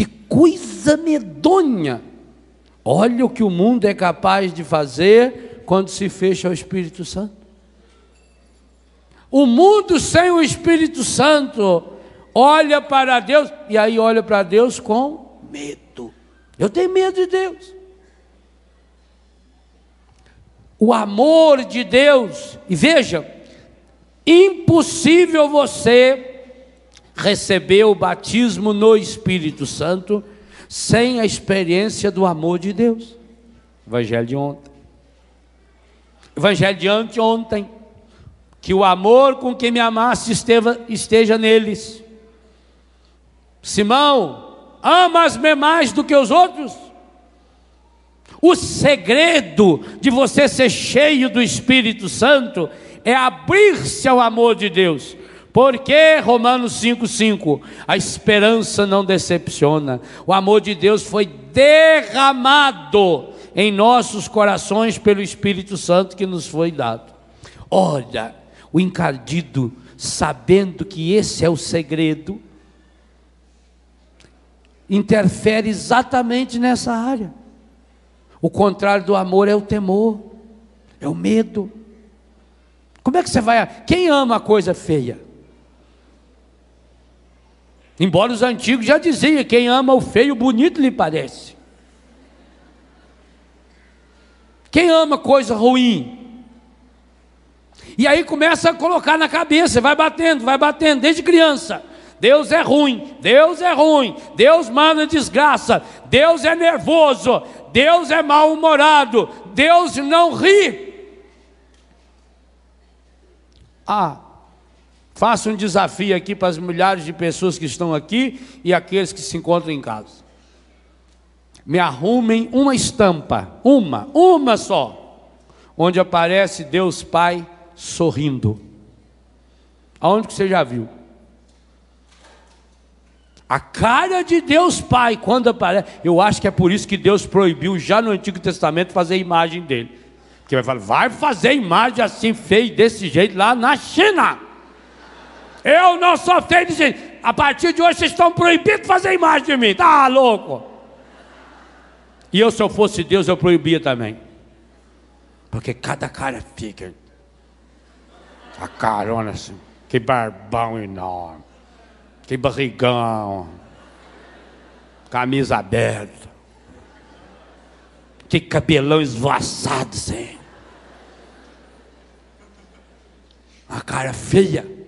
Que coisa medonha! Olha o que o mundo é capaz de fazer quando se fecha ao Espírito Santo. O mundo sem o Espírito Santo olha para Deus e aí olha para Deus com medo. Eu tenho medo de Deus. O amor de Deus, e veja, impossível você recebeu o batismo no Espírito Santo sem a experiência do amor de Deus. Evangelho de ontem. Evangelho de anteontem. Que o amor com que me amaste esteva, esteja neles. Simão, amas-me mais do que os outros? O segredo de você ser cheio do Espírito Santo é abrir-se ao amor de Deus. Porque Romanos 5:5, a esperança não decepciona. O amor de Deus foi derramado em nossos corações pelo Espírito Santo que nos foi dado. Olha, o encardido, sabendo que esse é o segredo, interfere exatamente nessa área. O contrário do amor é o temor, é o medo. Como é que você vai? Quem ama a coisa feia? Embora os antigos já diziam: quem ama o feio, bonito lhe parece. Quem ama coisa ruim? E aí começa a colocar na cabeça, vai batendo, vai batendo, desde criança. Deus é ruim, Deus é ruim, Deus manda desgraça, Deus é nervoso, Deus é mal-humorado, Deus não ri. Ah, Faça um desafio aqui para as milhares de pessoas que estão aqui e aqueles que se encontram em casa. Me arrumem uma estampa, uma, uma só, onde aparece Deus Pai sorrindo. Aonde que você já viu? A cara de Deus Pai, quando aparece, eu acho que é por isso que Deus proibiu já no Antigo Testamento fazer a imagem dele. Porque vai falar, vai fazer imagem assim feia, desse jeito, lá na China. Eu não feio de gente. a partir de hoje vocês estão proibidos de fazer imagem de mim. Tá louco? E eu, se eu fosse Deus, eu proibia também. Porque cada cara é fica. A carona assim. Que barbão enorme. Que barrigão. Camisa aberta. Que cabelão esvoaçado, assim. A cara feia.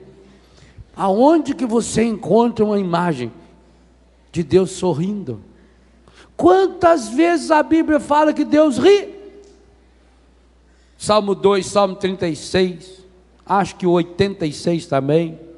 Aonde que você encontra uma imagem de Deus sorrindo? Quantas vezes a Bíblia fala que Deus ri? Salmo 2, Salmo 36, acho que 86 também.